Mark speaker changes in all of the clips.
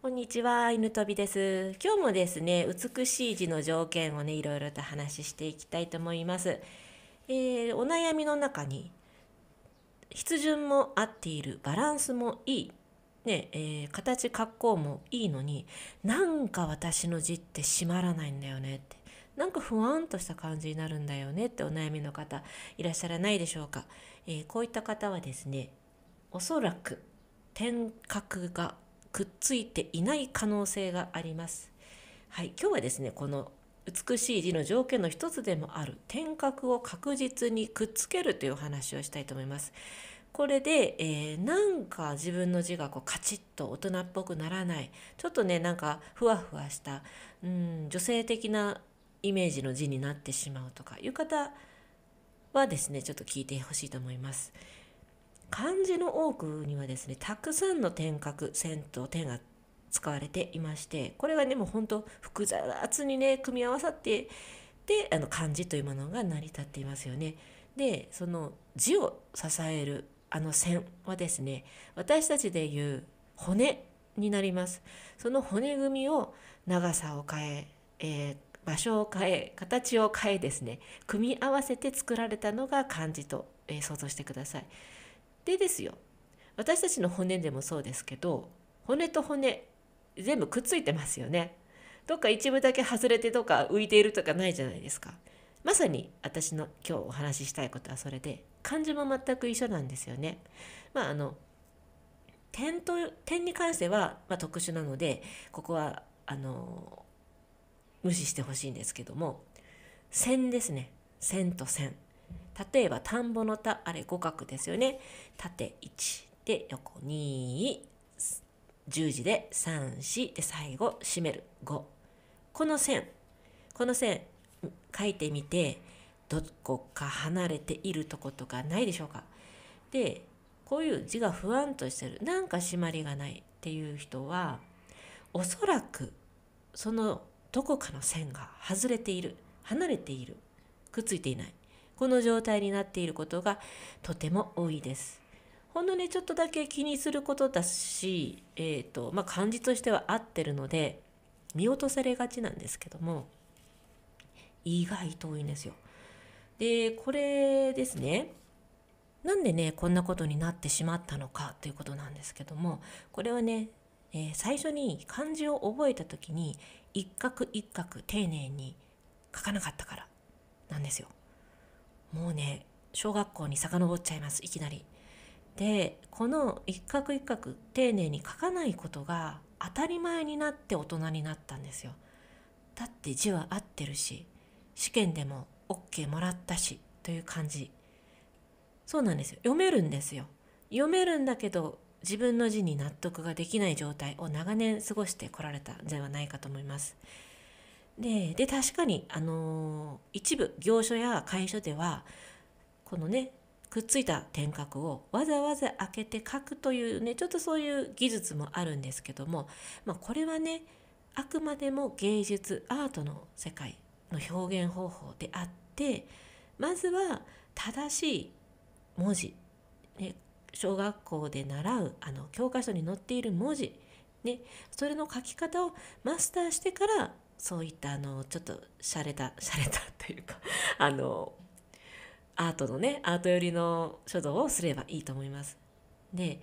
Speaker 1: こんにちは犬飛びです今日もですね美しい字の条件をねいろいろと話していきたいと思います、えー、お悩みの中に筆順も合っているバランスもいいねえー、形格好もいいのになんか私の字って締まらないんだよねってなんか不安とした感じになるんだよねってお悩みの方いらっしゃらないでしょうか、えー、こういった方はですねおそらく点角がくっついていない可能性があります。はい、今日はですねこの美しい字の条件の一つでもある点角を確実にくっつけるという話をしたいと思います。これで、えー、なんか自分の字がこうカチッと大人っぽくならないちょっとねなんかふわふわしたうん女性的なイメージの字になってしまうとかいう方はですねちょっと聞いてほしいと思います。漢字の多くにはですねたくさんの点角線と点が使われていましてこれがねもう本当複雑にね組み合わさってであの漢字というものが成り立っていますよね。でその字を支えるあの線はですね私たちでいう骨になりますその骨組みを長さを変ええー、場所を変え形を変えですね組み合わせて作られたのが漢字と、えー、想像してください。でですよ私たちの骨でもそうですけど骨と骨全部くっついてますよねどっか一部だけ外れてとか浮いているとかないじゃないですかまさに私の今日お話ししたいことはそれで漢字も全く一緒なんですよねまああの点と点に関しては、まあ、特殊なのでここはあの無視してほしいんですけども線ですね線と線例えば田んぼの田あれ五角ですよね縦1で横2十字で34で最後締める5この線この線書いてみてどこか離れているとことかないでしょうかでこういう字が不安としてるなんか締まりがないっていう人はおそらくそのどこかの線が外れている離れているくっついていないこの状態になっていることがとても多いです。ほんのねちょっとだけ気にすることだし、えーとまあ、漢字としては合ってるので見落とされがちなんですけども意外と多いんですよ。でこれですねなんでねこんなことになってしまったのかということなんですけどもこれはね、えー、最初に漢字を覚えた時に一画一画丁寧に書かなかったからなんですよ。もうね小学校に遡っちゃいますいきなり。でこの一画一画丁寧に書かないことが当たり前になって大人になったんですよ。だって字は合ってるし試験でも OK もらったしという感じそうなんですよ読めるんですよ読めるんだけど自分の字に納得ができない状態を長年過ごしてこられたんではないかと思います。でで確かに、あの一部業所や会所ではこのねくっついた点画をわざわざ開けて書くというねちょっとそういう技術もあるんですけども、まあ、これはねあくまでも芸術アートの世界の表現方法であってまずは正しい文字、ね、小学校で習うあの教科書に載っている文字、ね、それの書き方をマスターしてからそういったあのちょっと洒落た 洒落たというか あのアートのねアート寄りの書道をすればいいと思います。で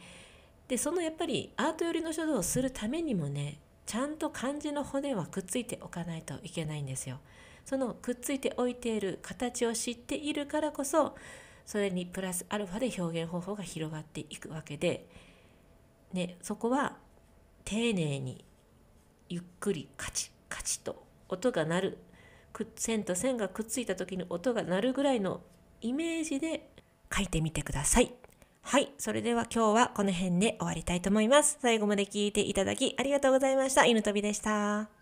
Speaker 1: でそのやっぱりアート寄りの書道をするためにもねちゃんと漢字の骨はくっついておかないといけないんですよ。そのくっついておいている形を知っているからこそそれにプラスアルファで表現方法が広がっていくわけで、ね、そこは丁寧にゆっくり勝ちカチッと音が鳴る線と線がくっついた時に音が鳴るぐらいのイメージで書いてみてください。はい。それでは今日はこの辺で終わりたいと思います。最後まで聞いていただきありがとうございました。犬飛びでした。